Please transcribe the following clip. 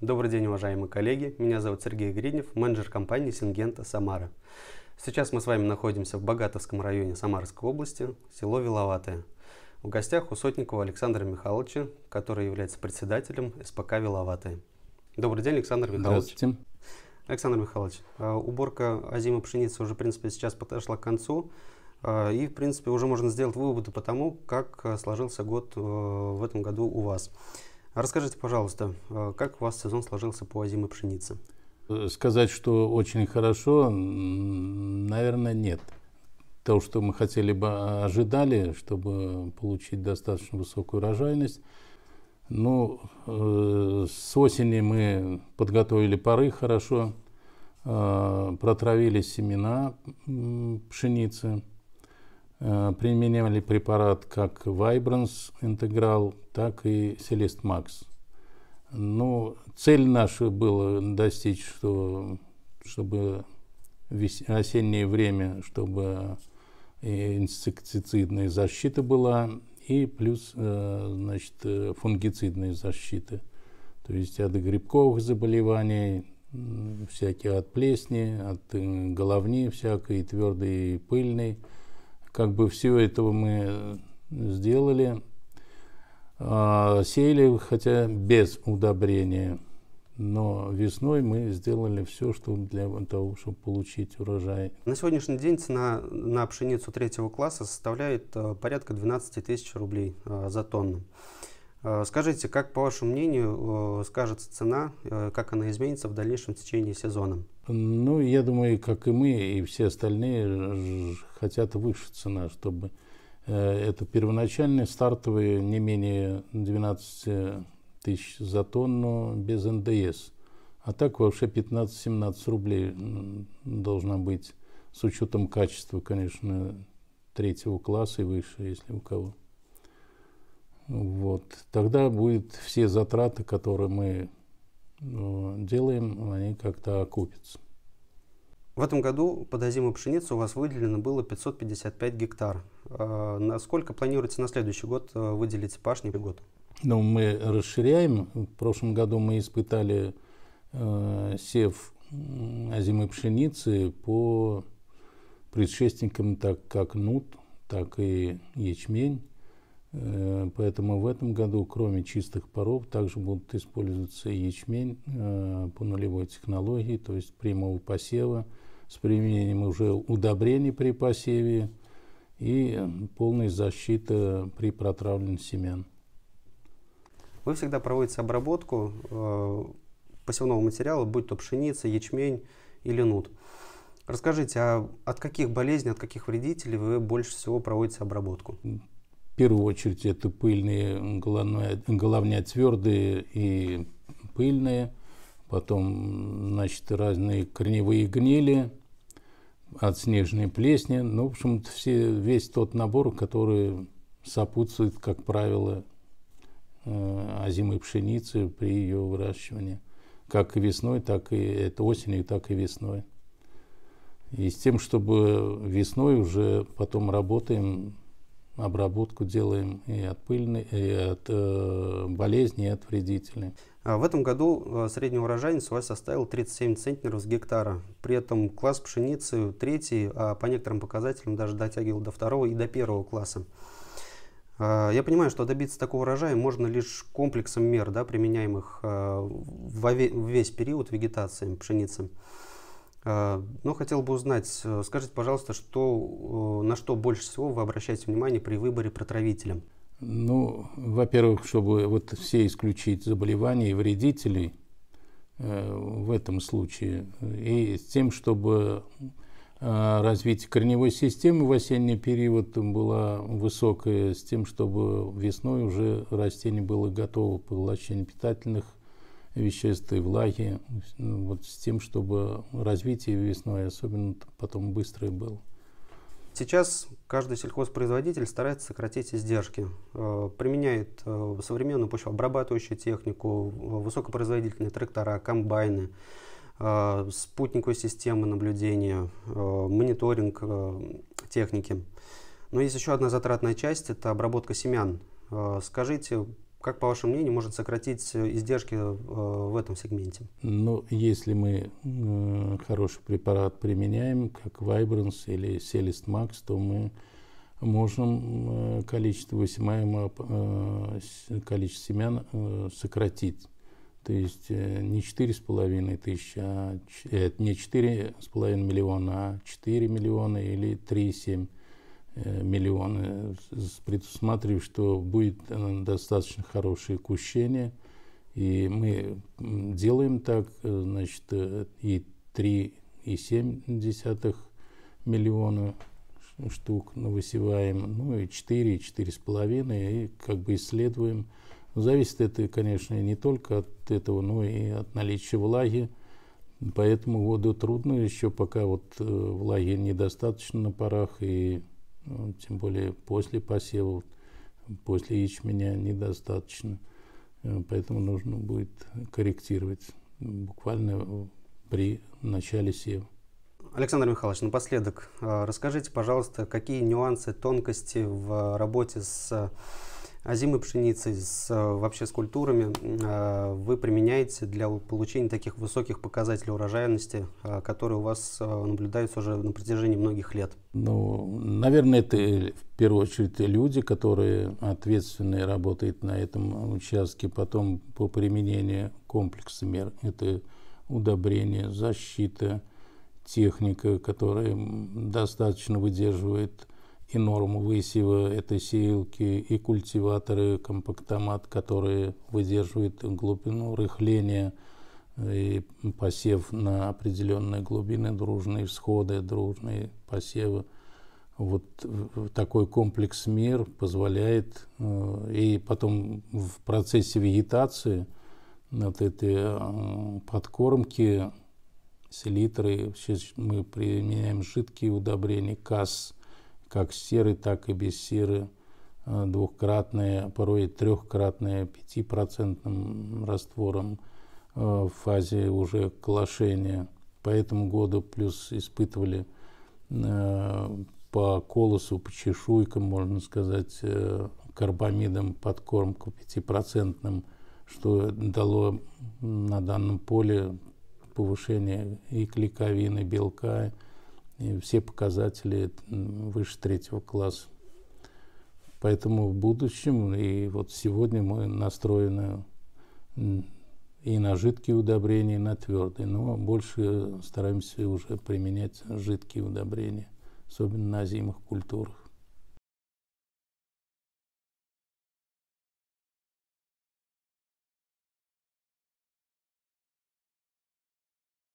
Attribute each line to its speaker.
Speaker 1: Добрый день, уважаемые коллеги. Меня зовут Сергей Гриднев, менеджер компании Сингента Самара. Сейчас мы с вами находимся в Богатовском районе Самарской области, село Виловатое. В гостях у Сотникова Александра Михайловича, который является председателем СПК Виловатое. Добрый день, Александр Михайлович. Здравствуйте. Александр Михайлович, а, уборка озимой пшеницы уже, в принципе, сейчас подошла к концу. А, и, в принципе, уже можно сделать выводы по тому, как э, сложился год э, в этом году у вас. Расскажите, пожалуйста, э, как у вас сезон сложился по озимой пшенице? Э, сказать, что очень
Speaker 2: хорошо, наверное, нет. То, что мы хотели бы а, ожидали, чтобы получить достаточно высокую урожайность. Ну, э, с осени мы подготовили пары хорошо, протравили семена пшеницы. Э, применяли препарат как Vibrance Integral, так и Celest Max. Ну, цель наша была достичь, что, чтобы вес... осеннее время, чтобы инсектицидная защита была и плюс э, значит, э, фунгицидная защита. То есть от грибковых заболеваний, всякие от плесни, от головни всякой, твердой и пыльной – как бы все этого мы э, сделали. А, сеяли, хотя без удобрения. Но весной мы сделали все, что для того,
Speaker 1: чтобы получить урожай. На сегодняшний день цена на пшеницу третьего класса составляет э, порядка 12 тысяч рублей э, за тонну. Э, скажите, как, по вашему мнению, э, скажется цена, э, как она изменится в дальнейшем течение сезона?
Speaker 2: Ну, я думаю, как и мы, и все остальные хотят выше цена, чтобы это первоначальные стартовые не менее 12 тысяч за тонну без НДС. А так вообще 15-17 рублей должна быть, с учетом качества, конечно, третьего класса и выше, если у кого вот, тогда будет все затраты, которые мы э, делаем, они как-то окупятся.
Speaker 1: В этом году под озимую пшеницу у вас выделено было 555 гектар. Э, насколько планируется на следующий год э, выделить пашни в год?
Speaker 2: Ну, мы расширяем. В прошлом году мы испытали э, сев озимой пшеницы по предшественникам, так как нут, так и ячмень. Э, поэтому в этом году, кроме чистых паров, также будут использоваться ячмень э, по нулевой технологии, то есть прямого посева, с применением уже удобрений при посеве и полной защиты при протравлении семян.
Speaker 1: Вы всегда проводите обработку э, посевного материала, будь то пшеница, ячмень или нут. Расскажите, а от каких болезней, от каких вредителей вы больше всего проводите обработку?
Speaker 2: В первую очередь это пыльные головные, головня твердые и пыльные, потом значит, разные корневые гнили, от отснежные плесни. Ну, в общем, все, весь тот набор, который сопутствует, как правило, э, озимой пшеницы при ее выращивании. Как и весной, так и это осенью, так и весной. И с тем, чтобы весной уже потом работаем обработку делаем и от пыльной, и от э, болезней, и от вредителей.
Speaker 1: А в этом году э, средний урожай у вас составила 37 центнеров с гектара. При этом класс пшеницы третий, а по некоторым показателям даже дотягивал до второго и до первого класса. А, я понимаю, что добиться такого урожая можно лишь комплексом мер, да, применяемых э, в весь период вегетации пшеницы. А, Но ну, хотел бы узнать, э, скажите, пожалуйста, что, э, на что больше всего вы обращаете внимание при выборе протравителя?
Speaker 2: Ну, во-первых, чтобы вот все исключить заболевания и вредителей э, в этом случае, и с тем, чтобы а, развитие корневой системы в осенний период была высокая, с тем, чтобы весной уже растение было готово к поглощению питательных веществ и влаги, ну, вот с тем, чтобы развитие весной, особенно потом быстрое было.
Speaker 1: Сейчас каждый сельхозпроизводитель старается сократить издержки, э, применяет э, современную почвообрабатывающую технику, э, высокопроизводительные трактора, комбайны, спутниковые системы наблюдения, мониторинг техники. Но есть еще одна затратная часть – это обработка семян. Скажите, как, по вашему мнению, может сократить э, издержки э, в этом сегменте?
Speaker 2: Ну, если мы э, хороший препарат применяем, как Vibrance или Celest Max, то мы можем количество высымаемого количества семян сократить. То есть не четыре с половиной тысячи, а не четыре с половиной миллиона, а 4 миллиона или 3,7 Э, миллионы Предусматриваю, что будет э, достаточно хорошее кущение. И мы делаем так, э, значит, и 3,7 миллиона штук высеваем, ну и 4, и 4,5, и как бы исследуем. зависит это, конечно, не только от этого, но и от наличия влаги. Поэтому воду трудно еще, пока вот влаги недостаточно на парах, и ну, тем более после посева, после ячменя недостаточно. Э, поэтому нужно будет корректировать буквально при начале сева.
Speaker 1: Александр Михайлович, напоследок, э, расскажите, пожалуйста, какие нюансы, тонкости в работе с а зимы пшеницы с, э, вообще с культурами э, вы применяете для получения таких высоких показателей урожайности, э, которые у вас наблюдаются уже на протяжении многих
Speaker 2: лет? Ну, наверное, это в первую очередь люди, которые ответственные работают на этом участке, потом по применению комплекса мер. Это удобрение, защита, техника, которая достаточно выдерживает и норму высева этой сеялки, и культиваторы, компактомат, которые выдерживают глубину рыхления и посев на определенные глубины, дружные всходы, дружные посевы. Вот такой комплекс мер позволяет, э, и потом в процессе вегетации вот этой э, подкормки селитры, сейчас мы применяем жидкие удобрения, касс, как с серы, так и без серы, э, двухкратные, порой трехкратные, пятипроцентным раствором э, в фазе уже колошения. По этому году плюс испытывали э, по колосу, по чешуйкам, можно сказать, карбамидом подкормку пятипроцентным, что дало на данном поле повышение и клейковины, белка, и все показатели выше третьего класса. Поэтому в будущем и вот сегодня мы настроены и на жидкие удобрения, и на твердые, но больше стараемся уже
Speaker 1: применять жидкие удобрения, особенно на зимних культурах.